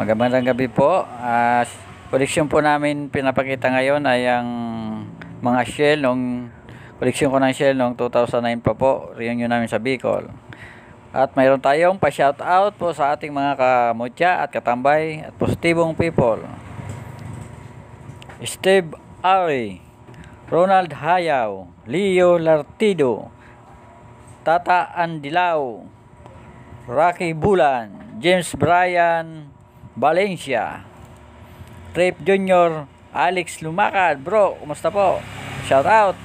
Oh, magandang gabi po. Uh, koleksyon po namin pinapakita ngayon ay ang mga shell nung koleksyon ko ng shell nung 2009 pa po. Reunion namin sa Bicol. At mayroon tayong pa-shout out po sa ating mga kamutya at katambay at positibong people. Steve Ari, Ronald Hayaw, Leo Lartido, Tata Andilao, Rocky Bulan, James Bryan, Valencia. Trip Junior, Alex Lumakad. Bro, kumusta po? Shout out.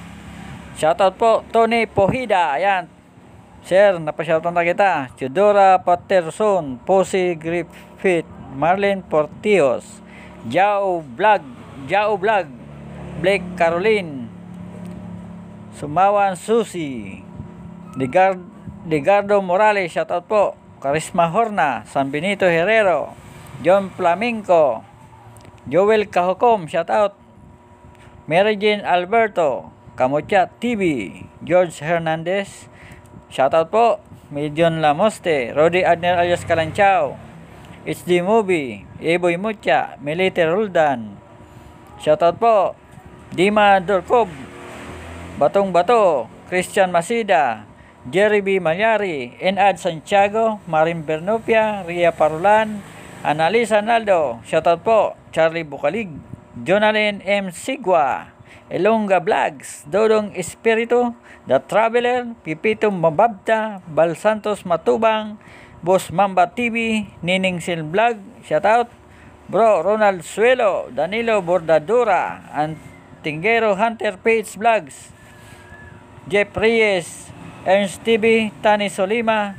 Shout out po, Tony Pohida. Ayan. Sir, napashoutan na kita. Teodora Patterson, Posey Griffith, Marlene Portios, Jao Vlog, Jao Vlog, Blake Caroline, Sumawan Susi, Degardo Morales, shoutout po, Karisma Horna, San Benito Herrero, John Flamenco, Joel Cajocom, shout out, Mary Jane Alberto, Kamocha TV, George Hernandez, shout out po, Medion Lamoste, Roddy Adner alias Kalanchao, HD Movie, Eboy Mucha, Melite Roldan, shout out po, Dima Dorkob, Batong Bato, Christian Masida, Jerry B. Mayari, Enad Santiago, Marin Bernopia, Ria Parulan, Annalisa Naldo, shoutout po. Charlie Bukalig, Jonalyn M. Sigwa, Elonga Vlogs, Dodong Espiritu, The Traveler, Pipito Mababta, Bal Santos Matubang, Boss Mamba TV, Nining Sil Vlog, shoutout. Bro Ronald Suelo, Danilo Bordadura, Antingero Hunter Page Vlogs, Jeff Reyes, Ernst TV, Tani Solima,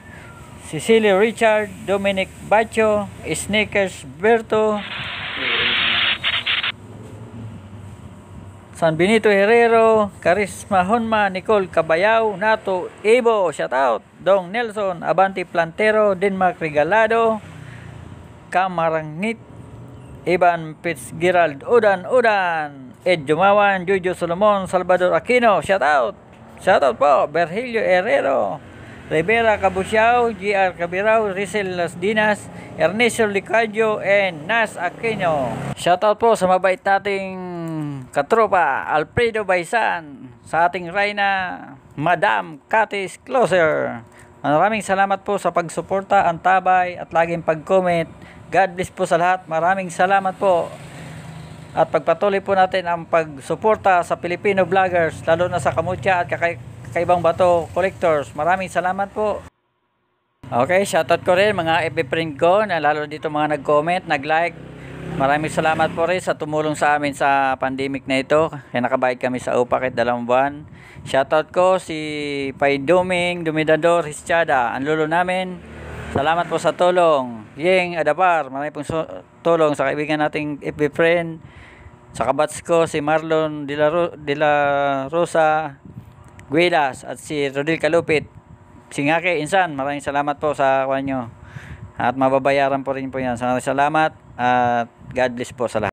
Cecily Richard, Dominic Bacho, Sneakers Berto, San Benito Herrero, Karisma Honma, Nicole Cabayaw, Nato, Ibo, shoutout, Dong Nelson, Abanti Plantero, Denmark Regalado, Kamarangit, Ivan Fitzgerald, Udan Udan, Ed Jumawan, Jojo Solomon, Salvador Aquino, shoutout, shoutout po, Berhilio Herrero, Rivera Cabusiao, G.R. Cabirao, Rizel Las Dinas, Ernesto Licadio, and Nas Aquino. Shoutout po sa mabait nating katropa, Alfredo Baisan, sa ating Reyna, Madam Katis Closer. Maraming salamat po sa pagsuporta, ang tabay at laging pag-comment. God bless po sa lahat. Maraming salamat po. At pagpatuloy po natin ang pagsuporta sa Filipino vloggers, lalo na sa Kamutya at Kakay kakaibang bato collectors. Maraming salamat po. Okay, shoutout ko rin mga FB friend ko na lalo dito mga nag-comment, nag-like. Maraming salamat po rin sa tumulong sa amin sa pandemic na ito. Kaya nakabayad kami sa upa kahit dalawang buwan. Shoutout ko si Paiduming, Dumidador, Hischada, ang lolo namin. Salamat po sa tulong. Ying, Adapar, maraming pong tulong sa kaibigan nating FB friend. Sa kabats ko si Marlon De La, Ro Rosa, Guilas at si Rodil Kalupit. Singake, Insan, maraming salamat po sa kwan nyo. At mababayaran po rin po yan. Salamat at God bless po sa lahat.